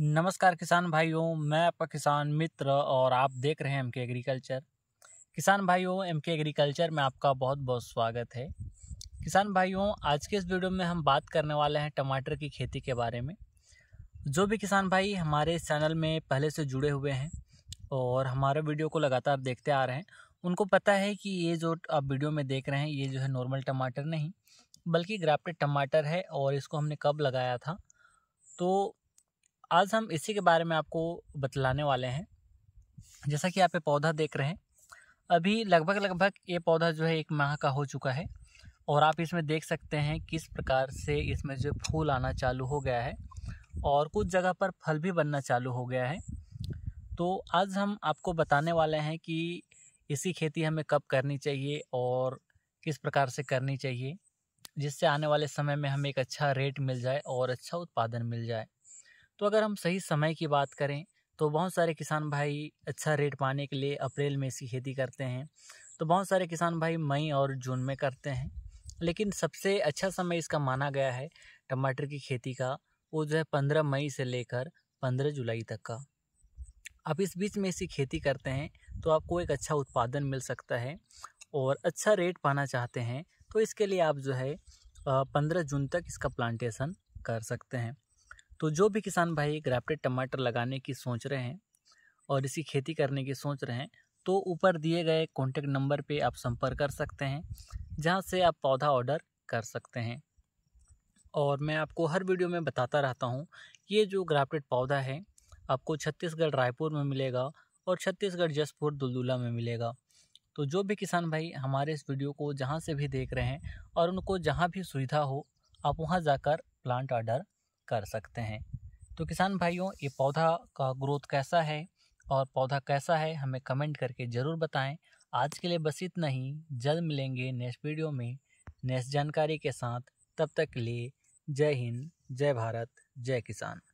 नमस्कार किसान भाइयों मैं आपका किसान मित्र और आप देख रहे हैं एम के एग्रीकल्चर किसान भाइयों एम के एग्रीकल्चर में आपका बहुत बहुत स्वागत है किसान भाइयों आज के इस वीडियो में हम बात करने वाले हैं टमाटर की खेती के बारे में जो भी किसान भाई हमारे इस चैनल में पहले से जुड़े हुए हैं और हमारे वीडियो को लगातार देखते आ रहे हैं उनको पता है कि ये जो आप वीडियो में देख रहे हैं ये जो है नॉर्मल टमाटर नहीं बल्कि ग्राफ्टेड टमाटर है और इसको हमने कब लगाया था तो आज हम इसी के बारे में आपको बतलाने वाले हैं जैसा कि आप ये पौधा देख रहे हैं अभी लगभग लगभग ये पौधा जो है एक माह का हो चुका है और आप इसमें देख सकते हैं किस प्रकार से इसमें जो फूल आना चालू हो गया है और कुछ जगह पर फल भी बनना चालू हो गया है तो आज हम आपको बताने वाले हैं कि इसी खेती हमें कब करनी चाहिए और किस प्रकार से करनी चाहिए जिससे आने वाले समय में हमें एक अच्छा रेट मिल जाए और अच्छा उत्पादन मिल जाए तो अगर हम सही समय की बात करें तो बहुत सारे किसान भाई अच्छा रेट पाने के लिए अप्रैल में इसकी खेती करते हैं तो बहुत सारे किसान भाई मई और जून में करते हैं लेकिन सबसे अच्छा समय इसका माना गया है टमाटर की खेती का वो जो है पंद्रह मई से लेकर पंद्रह जुलाई तक का आप इस बीच में इसकी खेती करते हैं तो आपको एक अच्छा उत्पादन मिल सकता है और अच्छा रेट पाना चाहते हैं तो इसके लिए आप जो है पंद्रह जून तक इसका प्लांटेशन कर सकते हैं तो जो भी किसान भाई ग्राफ्टेड टमाटर लगाने की सोच रहे हैं और इसकी खेती करने की सोच रहे हैं तो ऊपर दिए गए कॉन्टैक्ट नंबर पे आप संपर्क कर सकते हैं जहाँ से आप पौधा ऑर्डर कर सकते हैं और मैं आपको हर वीडियो में बताता रहता हूँ ये जो ग्राफ्टेड पौधा है आपको छत्तीसगढ़ रायपुर में मिलेगा और छत्तीसगढ़ जसपुर दुलदुला में मिलेगा तो जो भी किसान भाई हमारे इस वीडियो को जहाँ से भी देख रहे हैं और उनको जहाँ भी सुविधा हो आप वहाँ जाकर प्लांट ऑर्डर कर सकते हैं तो किसान भाइयों ये पौधा का ग्रोथ कैसा है और पौधा कैसा है हमें कमेंट करके ज़रूर बताएं आज के लिए बस इतना ही जल्द मिलेंगे नेक्स्ट वीडियो में नेक्स्ट जानकारी के साथ तब तक के लिए जय हिंद जय भारत जय किसान